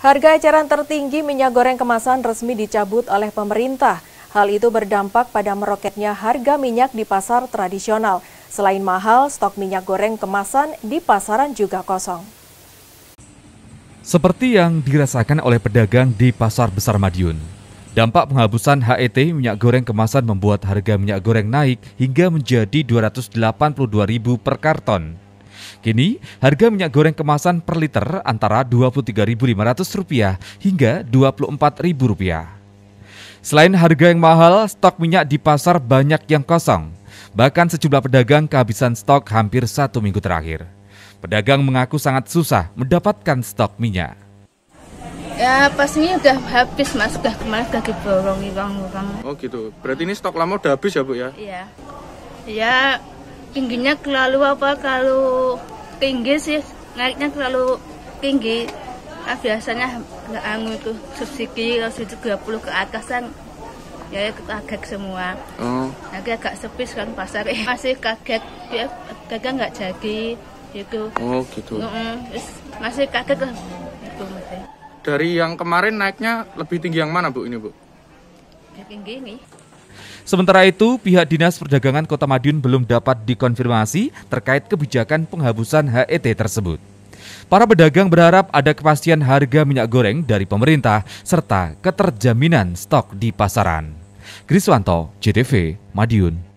Harga eceran tertinggi minyak goreng kemasan resmi dicabut oleh pemerintah. Hal itu berdampak pada meroketnya harga minyak di pasar tradisional. Selain mahal, stok minyak goreng kemasan di pasaran juga kosong. Seperti yang dirasakan oleh pedagang di Pasar Besar Madiun, dampak penghapusan HET minyak goreng kemasan membuat harga minyak goreng naik hingga menjadi Rp282.000 per karton. Kini, harga minyak goreng kemasan per liter antara Rp23.500 hingga Rp24.000. Selain harga yang mahal, stok minyak di pasar banyak yang kosong. Bahkan sejumlah pedagang kehabisan stok hampir satu minggu terakhir. Pedagang mengaku sangat susah mendapatkan stok minyak. Ya pastinya udah habis mas, udah kemarin udah diborong orang-orang. Oh gitu, berarti ini stok lama udah habis ya bu ya? Iya, ya tingginya terlalu apa kalau tinggi sih naiknya terlalu tinggi nah, biasanya nggak anu itu subsidi kalau subsidi 20 ke atas kan ya, ya kaget semua oh. nanti agak sepi sekarang pasar eh, masih kaget ya kagak nggak jadi gitu oh gitu mm -mm. masih kaget lah itu masih. dari yang kemarin naiknya lebih tinggi yang mana bu ini bu lebih tinggi ini Sementara itu, pihak Dinas Perdagangan Kota Madiun belum dapat dikonfirmasi terkait kebijakan penghapusan HET tersebut. Para pedagang berharap ada kepastian harga minyak goreng dari pemerintah serta keterjaminan stok di pasaran. Griswanto, JTV, Madiun.